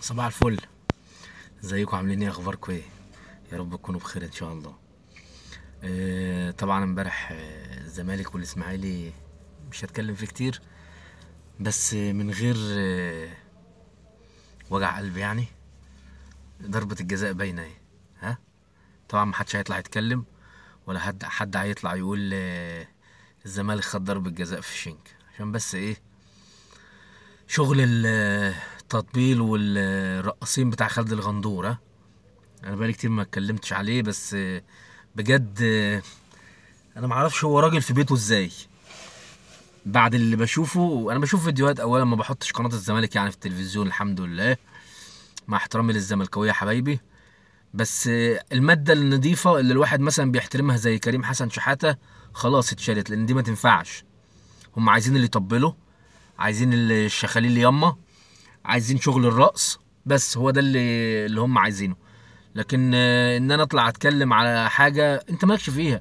صباح الفل ازيكم عاملين ايه اخباركم ايه يا رب تكونوا بخير ان شاء الله آه طبعا امبارح الزمالك آه، والاسماعيلي مش هتكلم فيه كتير بس من غير آه، وجع قلب يعني ضربة الجزاء باينة ايه ها طبعا محدش هيطلع يتكلم ولا حد حد هيطلع يقول آه، الزمالك خد ضربة جزاء في الشنك عشان بس ايه شغل التطبيل والرقاصين بتاع خالد الغندور انا بقالي كتير ما اتكلمتش عليه بس بجد انا ما اعرفش هو راجل في بيته ازاي بعد اللي بشوفه انا بشوف فيديوهات اولا ما بحطش قناه الزمالك يعني في التلفزيون الحمد لله مع احترامي للزملكاويه حبايبي بس الماده النظيفه اللي الواحد مثلا بيحترمها زي كريم حسن شحاته خلاص اتشالت لان دي ما تنفعش هم عايزين اللي يطبلوا عايزين الشخاليل يامه عايزين شغل الرقص بس هو ده اللي اللي هم عايزينه لكن آه، ان انا اطلع اتكلم على حاجه انت مالكش فيها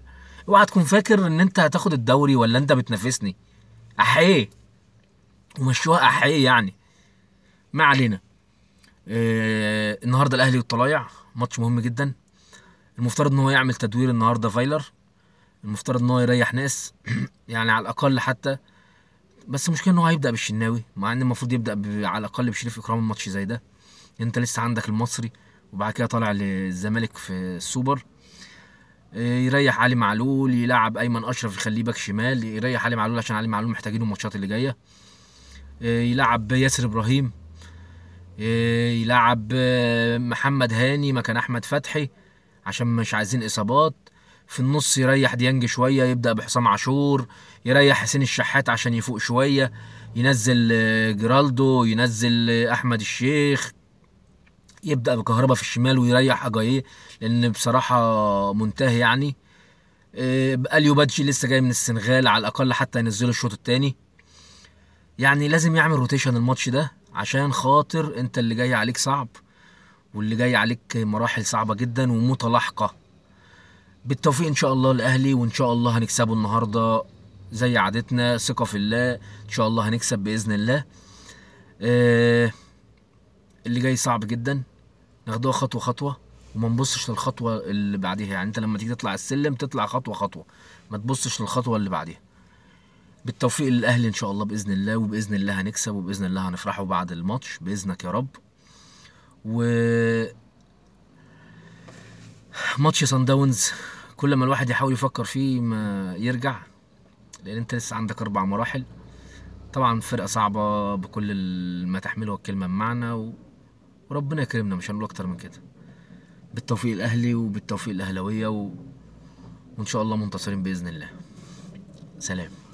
اوعى تكون فاكر ان انت هتاخد الدوري ولا انت بتنافسني احيه ومشوها احيه يعني ما علينا آه النهارده الاهلي والطلايع ماتش مهم جدا المفترض ان هو يعمل تدوير النهارده فايلر المفترض ان هو يريح ناس يعني على الاقل حتى بس المشكله ان هو هيبدا بالشناوي مع ان المفروض يبدا على الاقل بشريف اكرام الماتش زي ده انت لسه عندك المصري وبعد كده طالع للزمالك في السوبر آه، يريح علي معلول يلعب ايمن اشرف يخليه باك شمال يريح علي معلول عشان علي معلول محتاجينه الماتشات اللي جايه آه، يلعب ياسر ابراهيم آه، يلعب محمد هاني مكان احمد فتحي عشان مش عايزين اصابات في النص يريح ديانج شويه يبدا بحسام عاشور يريح حسين الشحات عشان يفوق شويه ينزل آه، جيرالدو ينزل آه، احمد الشيخ يبدا بكهربا في الشمال ويريح أجايه لان بصراحه منتهي يعني آه، اليو بادجي لسه جاي من السنغال على الاقل حتى ينزله الشوط الثاني يعني لازم يعمل روتيشن الماتش ده عشان خاطر انت اللي جاي عليك صعب واللي جاي عليك مراحل صعبه جدا ومتلاحقه بالتوفيق ان شاء الله الاهلي وان شاء الله هنكسبه النهارده زي عادتنا ثقه في الله ان شاء الله هنكسب باذن الله آه اللي جاي صعب جدا ناخدوها خطوه خطوه وما نبصش للخطوه اللي بعديها يعني انت لما تيجي تطلع السلم تطلع خطوه خطوه ما تبصش للخطوه اللي بعديها بالتوفيق للاهلي ان شاء الله باذن الله وباذن الله هنكسب وباذن الله هنفرحوا بعد الماتش باذنك يا رب و ماتش سان داونز كل ما الواحد يحاول يفكر فيه ما يرجع لان انت لسه عندك اربع مراحل طبعا فرقه صعبه بكل ما تحمله الكلمه بمعنى و... وربنا يكرمنا مش هنقول اكتر من كده بالتوفيق الاهلي وبالتوفيق الاهلاويه و... وان شاء الله منتصرين باذن الله سلام